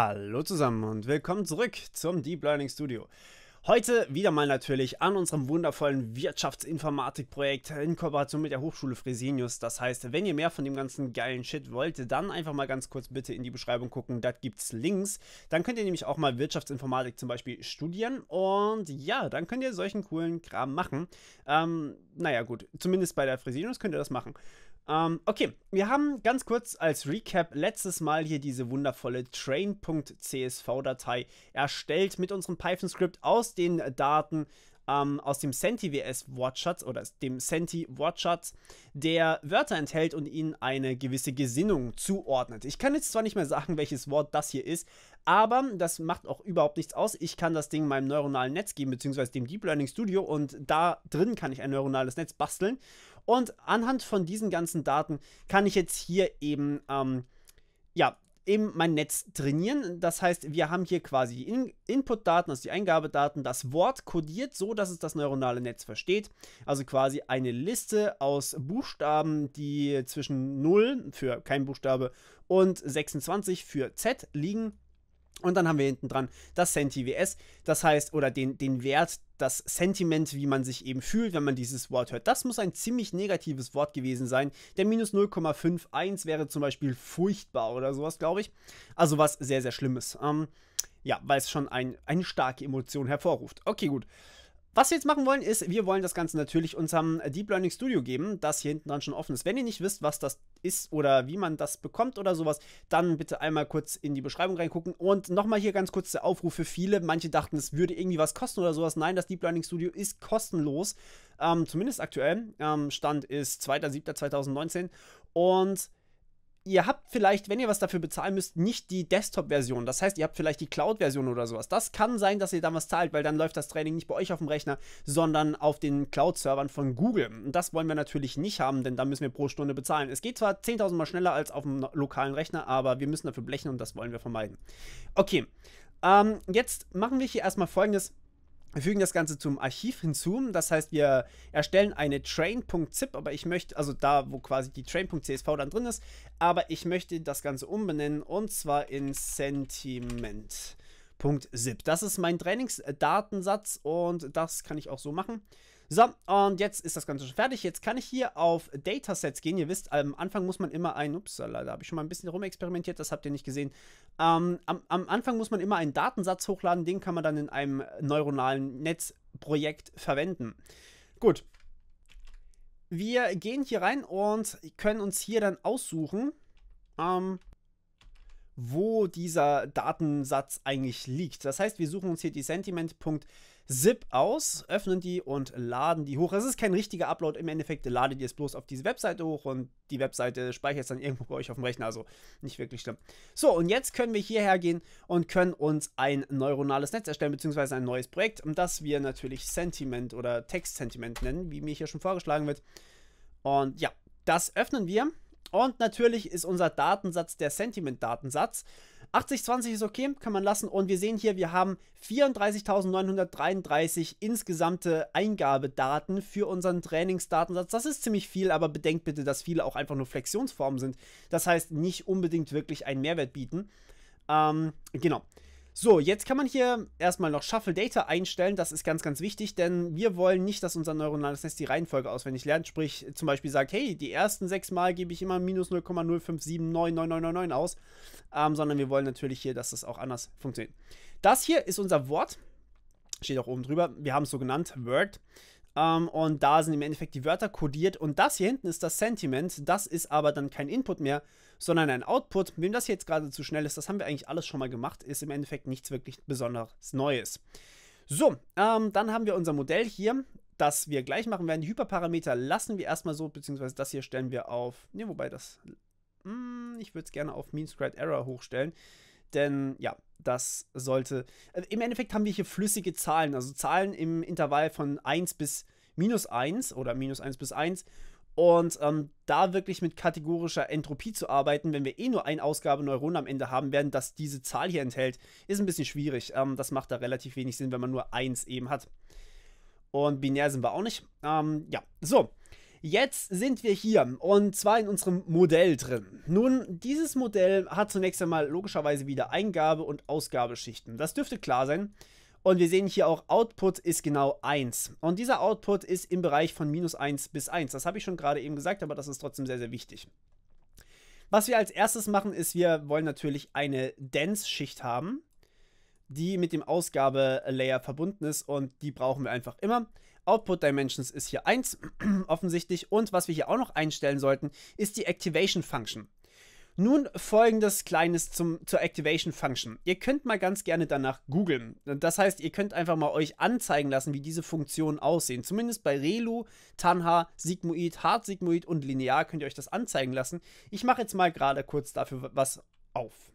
Hallo zusammen und willkommen zurück zum Deep Learning Studio. Heute wieder mal natürlich an unserem wundervollen Wirtschaftsinformatikprojekt in Kooperation mit der Hochschule Fresenius. Das heißt, wenn ihr mehr von dem ganzen geilen Shit wollt, dann einfach mal ganz kurz bitte in die Beschreibung gucken. Da gibt's Links. Dann könnt ihr nämlich auch mal Wirtschaftsinformatik zum Beispiel studieren. Und ja, dann könnt ihr solchen coolen Kram machen. Ähm, naja, gut, zumindest bei der Fresenius könnt ihr das machen. Ähm, okay, wir haben ganz kurz als Recap letztes Mal hier diese wundervolle train.csv-Datei erstellt mit unserem Python-Skript aus den Daten ähm, aus dem SentiWS-Wortschatz oder dem Senti-Wortschatz, der Wörter enthält und ihnen eine gewisse Gesinnung zuordnet. Ich kann jetzt zwar nicht mehr sagen, welches Wort das hier ist, aber das macht auch überhaupt nichts aus. Ich kann das Ding meinem neuronalen Netz geben, beziehungsweise dem Deep Learning Studio und da drin kann ich ein neuronales Netz basteln und anhand von diesen ganzen Daten kann ich jetzt hier eben, ähm, ja, eben mein Netz trainieren. Das heißt, wir haben hier quasi die In Input-Daten, also die Eingabedaten, das Wort kodiert, so dass es das neuronale Netz versteht. Also quasi eine Liste aus Buchstaben, die zwischen 0 für kein Buchstabe und 26 für Z liegen. Und dann haben wir hinten dran das CentOS, das heißt, oder den, den Wert das Sentiment, wie man sich eben fühlt, wenn man dieses Wort hört. Das muss ein ziemlich negatives Wort gewesen sein. Der minus 0,51 wäre zum Beispiel furchtbar oder sowas, glaube ich. Also was sehr, sehr Schlimmes. Ähm, ja, weil es schon ein, eine starke Emotion hervorruft. Okay, gut. Was wir jetzt machen wollen, ist, wir wollen das Ganze natürlich unserem Deep Learning Studio geben, das hier hinten dran schon offen ist. Wenn ihr nicht wisst, was das ist oder wie man das bekommt oder sowas, dann bitte einmal kurz in die Beschreibung reingucken. Und nochmal hier ganz kurz der Aufruf für viele. Manche dachten, es würde irgendwie was kosten oder sowas. Nein, das Deep Learning Studio ist kostenlos, ähm, zumindest aktuell. Ähm, Stand ist 2.7.2019 und ihr habt vielleicht, wenn ihr was dafür bezahlen müsst, nicht die Desktop-Version. Das heißt, ihr habt vielleicht die Cloud-Version oder sowas. Das kann sein, dass ihr da was zahlt, weil dann läuft das Training nicht bei euch auf dem Rechner, sondern auf den Cloud-Servern von Google. Und das wollen wir natürlich nicht haben, denn da müssen wir pro Stunde bezahlen. Es geht zwar 10.000 Mal schneller als auf dem lokalen Rechner, aber wir müssen dafür blechen und das wollen wir vermeiden. Okay, ähm, jetzt machen wir hier erstmal folgendes. Wir fügen das Ganze zum Archiv hinzu. Das heißt, wir erstellen eine train.zip, aber ich möchte, also da, wo quasi die train.csv dann drin ist, aber ich möchte das Ganze umbenennen und zwar in sentiment.zip. Das ist mein Trainingsdatensatz und das kann ich auch so machen. So, und jetzt ist das Ganze schon fertig. Jetzt kann ich hier auf Datasets gehen. Ihr wisst, am Anfang muss man immer ein, ups, leider habe ich schon mal ein bisschen rumexperimentiert, das habt ihr nicht gesehen. Ähm, am, am Anfang muss man immer einen Datensatz hochladen, den kann man dann in einem neuronalen Netzprojekt verwenden. Gut. Wir gehen hier rein und können uns hier dann aussuchen, ähm, wo dieser Datensatz eigentlich liegt. Das heißt, wir suchen uns hier die Sentiment.com ZIP aus, öffnen die und laden die hoch. Das ist kein richtiger Upload. Im Endeffekt ladet ihr es bloß auf diese Webseite hoch und die Webseite speichert es dann irgendwo bei euch auf dem Rechner. Also nicht wirklich schlimm. So, und jetzt können wir hierher gehen und können uns ein neuronales Netz erstellen, beziehungsweise ein neues Projekt, das wir natürlich Sentiment oder Text-Sentiment nennen, wie mir hier schon vorgeschlagen wird. Und ja, das öffnen wir. Und natürlich ist unser Datensatz der Sentiment-Datensatz. 80-20 ist okay, kann man lassen. Und wir sehen hier, wir haben 34.933 insgesamte Eingabedaten für unseren Trainingsdatensatz. Das ist ziemlich viel, aber bedenkt bitte, dass viele auch einfach nur Flexionsformen sind. Das heißt, nicht unbedingt wirklich einen Mehrwert bieten. Ähm, genau. So, jetzt kann man hier erstmal noch Shuffle Data einstellen. Das ist ganz, ganz wichtig, denn wir wollen nicht, dass unser neuronales Netz die Reihenfolge auswendig lernt. Sprich, zum Beispiel sagt, hey, die ersten sechs Mal gebe ich immer minus 0,0579999 aus. Ähm, sondern wir wollen natürlich hier, dass das auch anders funktioniert. Das hier ist unser Wort. Steht auch oben drüber. Wir haben es so genannt, Word. Um, ähm, und da sind im Endeffekt die Wörter kodiert. Und das hier hinten ist das Sentiment. Das ist aber dann kein Input mehr, sondern ein Output. Wem das jetzt gerade zu schnell ist, das haben wir eigentlich alles schon mal gemacht, ist im Endeffekt nichts wirklich besonders Neues. So, ähm, dann haben wir unser Modell hier, das wir gleich machen werden. Die Hyperparameter lassen wir erstmal so, beziehungsweise das hier stellen wir auf, ne, wobei das, mm, ich würde es gerne auf Mean Meanscribe Error hochstellen, denn ja, das sollte, äh, im Endeffekt haben wir hier flüssige Zahlen, also Zahlen im Intervall von 1 bis minus 1 oder minus 1 bis 1 und ähm, da wirklich mit kategorischer Entropie zu arbeiten, wenn wir eh nur ein Ausgabeneuron am Ende haben werden, das diese Zahl hier enthält, ist ein bisschen schwierig. Ähm, das macht da relativ wenig Sinn, wenn man nur eins eben hat. Und binär sind wir auch nicht. Ähm, ja, so. Jetzt sind wir hier und zwar in unserem Modell drin. Nun, dieses Modell hat zunächst einmal logischerweise wieder Eingabe- und Ausgabeschichten. Das dürfte klar sein. Und wir sehen hier auch, Output ist genau 1. Und dieser Output ist im Bereich von minus 1 bis 1. Das habe ich schon gerade eben gesagt, aber das ist trotzdem sehr, sehr wichtig. Was wir als erstes machen, ist, wir wollen natürlich eine Dense-Schicht haben, die mit dem Ausgabelayer verbunden ist und die brauchen wir einfach immer. Output Dimensions ist hier 1 offensichtlich und was wir hier auch noch einstellen sollten, ist die Activation Function. Nun folgendes Kleines zum, zur Activation Function. Ihr könnt mal ganz gerne danach googeln. Das heißt, ihr könnt einfach mal euch anzeigen lassen, wie diese Funktionen aussehen. Zumindest bei Relu, Tanha, Sigmoid, Hard Sigmoid und Linear könnt ihr euch das anzeigen lassen. Ich mache jetzt mal gerade kurz dafür was auf.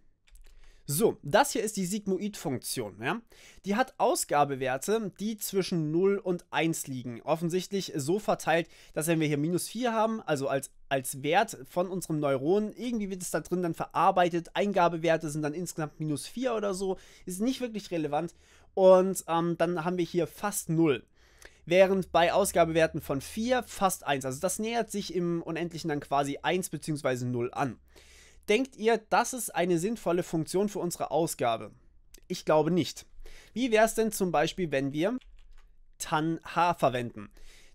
So, das hier ist die Sigmoid-Funktion. Ja? Die hat Ausgabewerte, die zwischen 0 und 1 liegen. Offensichtlich so verteilt, dass wenn wir hier minus 4 haben, also als, als Wert von unserem Neuron, irgendwie wird es da drin dann verarbeitet. Eingabewerte sind dann insgesamt minus 4 oder so. Ist nicht wirklich relevant. Und ähm, dann haben wir hier fast 0 während bei Ausgabewerten von 4 fast 1. Also das nähert sich im Unendlichen dann quasi 1 bzw. 0 an. Denkt ihr, das ist eine sinnvolle Funktion für unsere Ausgabe? Ich glaube nicht. Wie wäre es denn zum Beispiel, wenn wir TAN-H verwenden?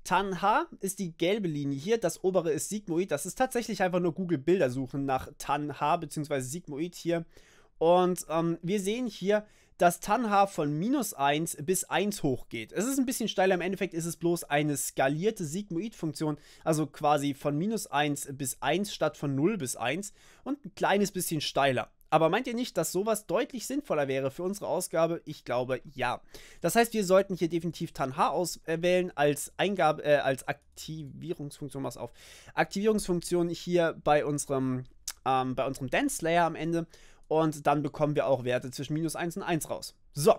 TAN-H ist die gelbe Linie hier, das obere ist Sigmoid. Das ist tatsächlich einfach nur Google Bilder suchen nach TAN-H bzw. Sigmoid hier. Und ähm, wir sehen hier, dass Tanha von minus 1 bis 1 hochgeht. Es ist ein bisschen steiler, im Endeffekt ist es bloß eine skalierte Sigmoid-Funktion, also quasi von minus 1 bis 1 statt von 0 bis 1 und ein kleines bisschen steiler. Aber meint ihr nicht, dass sowas deutlich sinnvoller wäre für unsere Ausgabe? Ich glaube ja. Das heißt, wir sollten hier definitiv Tanha auswählen als Eingabe, äh, als Aktivierungsfunktion, mach's auf. Aktivierungsfunktion hier bei unserem, ähm, bei unserem Dance Layer am Ende und dann bekommen wir auch Werte zwischen minus 1 und 1 raus. So,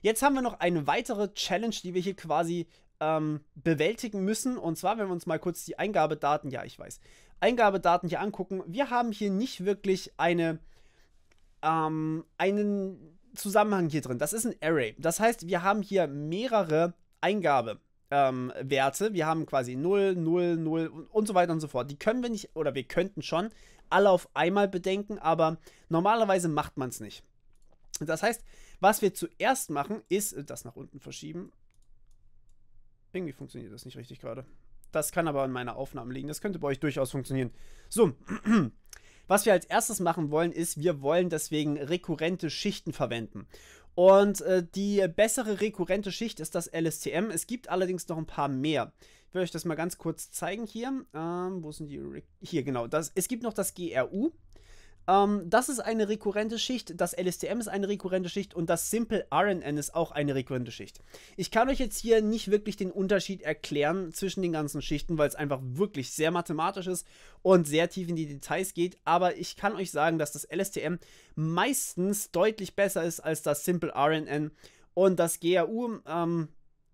jetzt haben wir noch eine weitere Challenge, die wir hier quasi ähm, bewältigen müssen. Und zwar, wenn wir uns mal kurz die Eingabedaten, ja, ich weiß, Eingabedaten hier angucken. Wir haben hier nicht wirklich eine, ähm, einen Zusammenhang hier drin. Das ist ein Array. Das heißt, wir haben hier mehrere Eingabe. Ähm, Werte. Wir haben quasi 0, 0, 0 und, und so weiter und so fort. Die können wir nicht, oder wir könnten schon, alle auf einmal bedenken, aber normalerweise macht man es nicht. Das heißt, was wir zuerst machen, ist äh, das nach unten verschieben. Irgendwie funktioniert das nicht richtig gerade. Das kann aber an meiner Aufnahme liegen. Das könnte bei euch durchaus funktionieren. So, was wir als erstes machen wollen, ist, wir wollen deswegen rekurrente Schichten verwenden. Und äh, die bessere rekurrente Schicht ist das LSTM. Es gibt allerdings noch ein paar mehr. Ich will euch das mal ganz kurz zeigen hier. Ähm, wo sind die? Re hier, genau. Das, es gibt noch das GRU. Ähm, das ist eine rekurrente Schicht, das LSTM ist eine rekurrente Schicht und das Simple RNN ist auch eine rekurrente Schicht. Ich kann euch jetzt hier nicht wirklich den Unterschied erklären zwischen den ganzen Schichten, weil es einfach wirklich sehr mathematisch ist und sehr tief in die Details geht, aber ich kann euch sagen, dass das LSTM meistens deutlich besser ist als das Simple RNN und das GRU. ähm,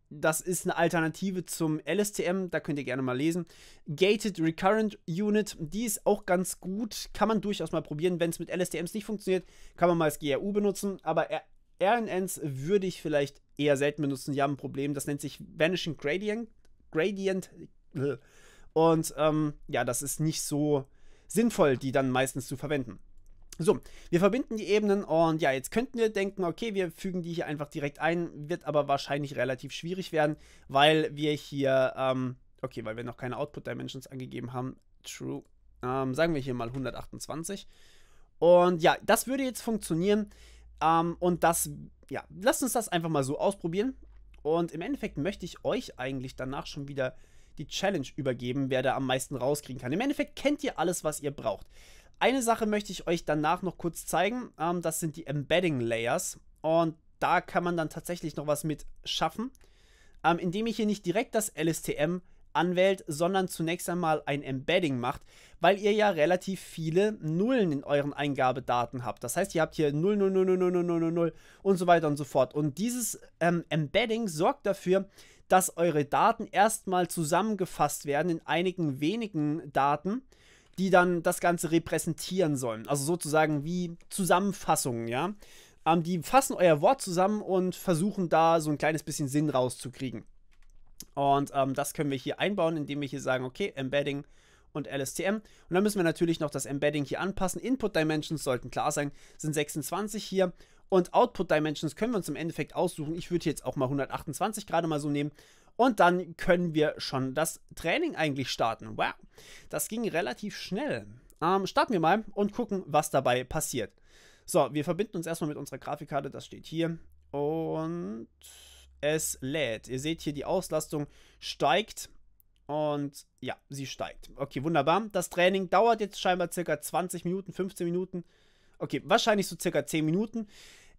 das ist eine Alternative zum LSTM, da könnt ihr gerne mal lesen. Gated Recurrent Unit, die ist auch ganz gut, kann man durchaus mal probieren. Wenn es mit LSTMs nicht funktioniert, kann man mal das GRU benutzen, aber RNNs würde ich vielleicht eher selten benutzen. Die haben ein Problem, das nennt sich Vanishing Gradient. Gradient. Und ähm, ja, das ist nicht so sinnvoll, die dann meistens zu verwenden. So, wir verbinden die Ebenen und ja, jetzt könnten wir denken, okay, wir fügen die hier einfach direkt ein, wird aber wahrscheinlich relativ schwierig werden, weil wir hier, ähm, okay, weil wir noch keine Output-Dimensions angegeben haben, true, ähm, sagen wir hier mal 128. Und ja, das würde jetzt funktionieren ähm, und das, ja, lasst uns das einfach mal so ausprobieren und im Endeffekt möchte ich euch eigentlich danach schon wieder die Challenge übergeben, wer da am meisten rauskriegen kann. Im Endeffekt kennt ihr alles, was ihr braucht. Eine Sache möchte ich euch danach noch kurz zeigen. Ähm, das sind die Embedding Layers. Und da kann man dann tatsächlich noch was mit schaffen, ähm, indem ihr hier nicht direkt das LSTM anwählt, sondern zunächst einmal ein Embedding macht, weil ihr ja relativ viele Nullen in euren Eingabedaten habt. Das heißt, ihr habt hier 0, 0, 0, 0, 0, 0, 0, 0 und so weiter und so fort. Und dieses ähm, Embedding sorgt dafür, dass eure Daten erstmal zusammengefasst werden in einigen wenigen Daten die dann das Ganze repräsentieren sollen. Also sozusagen wie Zusammenfassungen, ja. Ähm, die fassen euer Wort zusammen und versuchen da so ein kleines bisschen Sinn rauszukriegen. Und ähm, das können wir hier einbauen, indem wir hier sagen, okay, Embedding und LSTM. Und dann müssen wir natürlich noch das Embedding hier anpassen. Input Dimensions sollten klar sein, sind 26 hier. Und Output Dimensions können wir uns im Endeffekt aussuchen. Ich würde jetzt auch mal 128 gerade mal so nehmen. Und dann können wir schon das Training eigentlich starten. Wow, das ging relativ schnell. Ähm, starten wir mal und gucken, was dabei passiert. So, wir verbinden uns erstmal mit unserer Grafikkarte, das steht hier. Und es lädt. Ihr seht hier, die Auslastung steigt. Und ja, sie steigt. Okay, wunderbar. Das Training dauert jetzt scheinbar circa 20 Minuten, 15 Minuten. Okay, wahrscheinlich so circa 10 Minuten.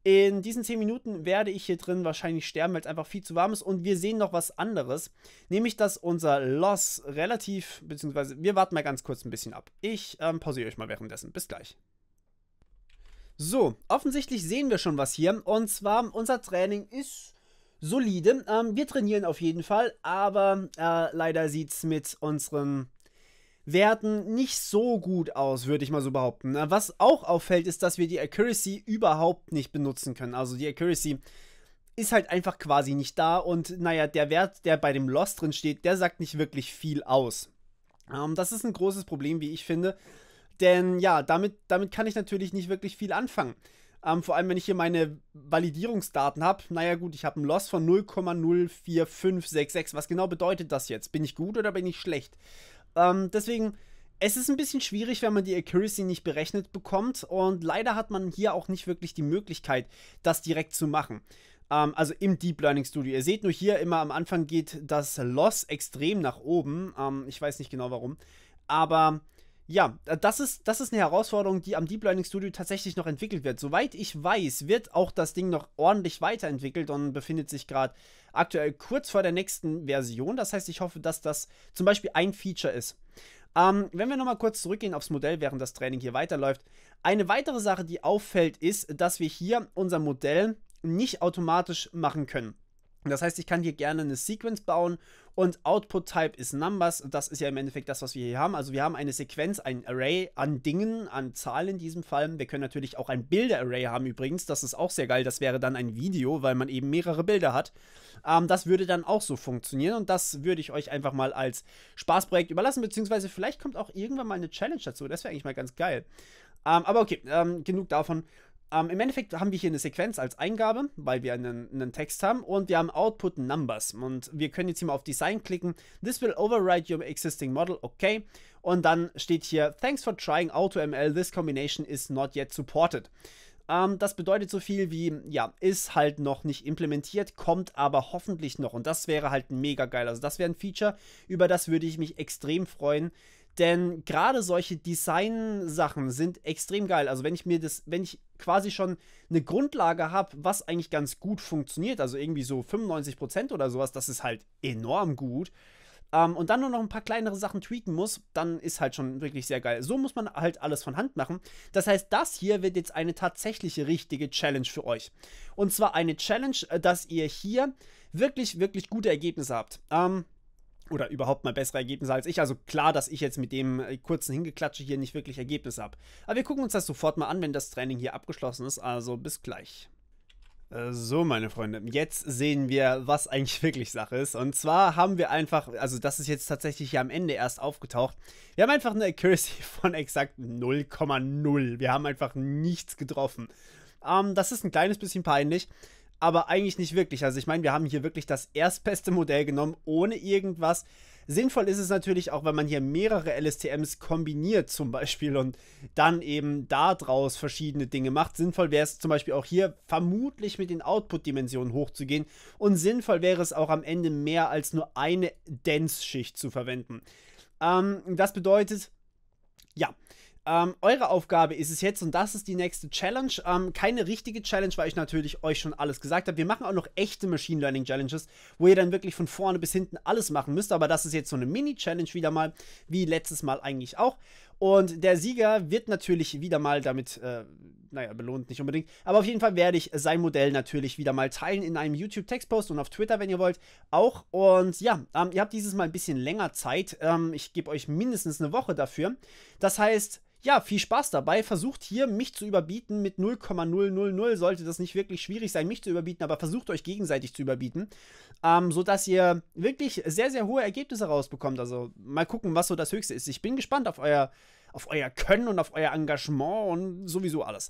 In diesen 10 Minuten werde ich hier drin wahrscheinlich sterben, weil es einfach viel zu warm ist. Und wir sehen noch was anderes, nämlich dass unser Loss relativ, beziehungsweise wir warten mal ganz kurz ein bisschen ab. Ich ähm, pausiere euch mal währenddessen. Bis gleich. So, offensichtlich sehen wir schon was hier. Und zwar, unser Training ist solide. Ähm, wir trainieren auf jeden Fall, aber äh, leider sieht es mit unseren werden nicht so gut aus, würde ich mal so behaupten. Was auch auffällt, ist, dass wir die Accuracy überhaupt nicht benutzen können. Also die Accuracy ist halt einfach quasi nicht da und naja, der Wert, der bei dem Loss drin steht, der sagt nicht wirklich viel aus. Ähm, das ist ein großes Problem, wie ich finde. Denn ja, damit, damit kann ich natürlich nicht wirklich viel anfangen. Ähm, vor allem, wenn ich hier meine Validierungsdaten habe. Naja gut, ich habe einen Loss von 0,04566. Was genau bedeutet das jetzt? Bin ich gut oder bin ich schlecht? Ähm, deswegen, es ist ein bisschen schwierig, wenn man die Accuracy nicht berechnet bekommt und leider hat man hier auch nicht wirklich die Möglichkeit, das direkt zu machen. Ähm, also im Deep Learning Studio. Ihr seht nur hier immer am Anfang geht das Loss extrem nach oben. Ähm, ich weiß nicht genau warum, aber ja, äh, das ist, das ist eine Herausforderung, die am Deep Learning Studio tatsächlich noch entwickelt wird. Soweit ich weiß, wird auch das Ding noch ordentlich weiterentwickelt und befindet sich gerade aktuell kurz vor der nächsten Version. Das heißt, ich hoffe, dass das zum Beispiel ein Feature ist. Ähm, wenn wir nochmal kurz zurückgehen aufs Modell, während das Training hier weiterläuft. Eine weitere Sache, die auffällt, ist, dass wir hier unser Modell nicht automatisch machen können. Das heißt, ich kann hier gerne eine Sequence bauen und Output Type ist Numbers. Das ist ja im Endeffekt das, was wir hier haben. Also wir haben eine Sequenz, ein Array an Dingen, an Zahlen in diesem Fall. Wir können natürlich auch ein Bilder-Array haben übrigens. Das ist auch sehr geil. Das wäre dann ein Video, weil man eben mehrere Bilder hat. Ähm, das würde dann auch so funktionieren und das würde ich euch einfach mal als Spaßprojekt überlassen. Beziehungsweise vielleicht kommt auch irgendwann mal eine Challenge dazu. Das wäre eigentlich mal ganz geil. Ähm, aber okay, ähm, genug davon. Ähm, Im Endeffekt haben wir hier eine Sequenz als Eingabe, weil wir einen, einen, Text haben und wir haben Output Numbers und wir können jetzt hier mal auf Design klicken. This will override your existing model, okay. Und dann steht hier, thanks for trying AutoML, this combination is not yet supported. Ähm, das bedeutet so viel wie, ja, ist halt noch nicht implementiert, kommt aber hoffentlich noch und das wäre halt mega geil. Also das wäre ein Feature, über das würde ich mich extrem freuen, denn gerade solche Design-Sachen sind extrem geil. Also wenn ich mir das, wenn ich quasi schon eine Grundlage habe, was eigentlich ganz gut funktioniert, also irgendwie so 95% oder sowas, das ist halt enorm gut. Ähm, und dann nur noch ein paar kleinere Sachen tweaken muss, dann ist halt schon wirklich sehr geil. So muss man halt alles von Hand machen. Das heißt, das hier wird jetzt eine tatsächliche richtige Challenge für euch. Und zwar eine Challenge, äh, dass ihr hier wirklich, wirklich gute Ergebnisse habt. Ähm, oder überhaupt mal bessere Ergebnisse als ich. Also klar, dass ich jetzt mit dem äh, kurzen Hingeklatsche hier nicht wirklich Ergebnisse habe. Aber wir gucken uns das sofort mal an, wenn das Training hier abgeschlossen ist. Also bis gleich. Äh, so, meine Freunde, jetzt sehen wir, was eigentlich wirklich Sache ist. Und zwar haben wir einfach, also das ist jetzt tatsächlich hier am Ende erst aufgetaucht, wir haben einfach eine Accuracy von exakt 0,0. Wir haben einfach nichts getroffen. Ähm, das ist ein kleines bisschen peinlich, aber eigentlich nicht wirklich. Also ich meine, wir haben hier wirklich das erstbeste Modell genommen, ohne irgendwas. Sinnvoll ist es natürlich auch, wenn man hier mehrere LSTMs kombiniert zum Beispiel und dann eben daraus verschiedene Dinge macht. Sinnvoll wäre es zum Beispiel auch hier vermutlich mit den Output-Dimensionen hochzugehen und sinnvoll wäre es auch am Ende mehr als nur eine Dense-Schicht zu verwenden. Ähm, das bedeutet, ja, ähm, eure Aufgabe ist es jetzt und das ist die nächste Challenge. Ähm, keine richtige Challenge, weil ich natürlich euch schon alles gesagt habe. Wir machen auch noch echte Machine Learning Challenges, wo ihr dann wirklich von vorne bis hinten alles machen müsst. Aber das ist jetzt so eine Mini-Challenge wieder mal, wie letztes Mal eigentlich auch. Und der Sieger wird natürlich wieder mal damit, äh, naja, belohnt nicht unbedingt, aber auf jeden Fall werde ich sein Modell natürlich wieder mal teilen in einem YouTube-Textpost und auf Twitter, wenn ihr wollt, auch. Und ja, ähm, ihr habt dieses Mal ein bisschen länger Zeit. Ähm, ich gebe euch mindestens eine Woche dafür. Das heißt, ja, viel Spaß dabei. Versucht hier, mich zu überbieten mit 0,000. Sollte das nicht wirklich schwierig sein, mich zu überbieten, aber versucht euch gegenseitig zu überbieten, ähm, sodass ihr wirklich sehr, sehr hohe Ergebnisse rausbekommt. Also mal gucken, was so das Höchste ist. Ich bin gespannt auf euer auf euer Können und auf euer Engagement und sowieso alles.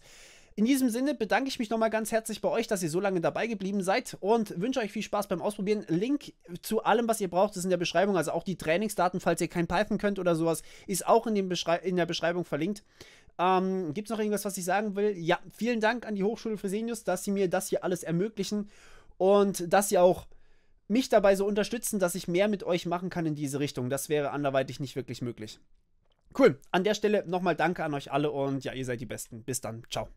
In diesem Sinne bedanke ich mich nochmal ganz herzlich bei euch, dass ihr so lange dabei geblieben seid und wünsche euch viel Spaß beim Ausprobieren. Link zu allem, was ihr braucht, ist in der Beschreibung. Also auch die Trainingsdaten, falls ihr kein Python könnt oder sowas, ist auch in, in der Beschreibung verlinkt. Ähm, Gibt es noch irgendwas, was ich sagen will? Ja, vielen Dank an die Hochschule Fresenius, dass sie mir das hier alles ermöglichen und dass sie auch mich dabei so unterstützen, dass ich mehr mit euch machen kann in diese Richtung. Das wäre anderweitig nicht wirklich möglich. Cool. An der Stelle nochmal danke an euch alle und ja, ihr seid die Besten. Bis dann. Ciao.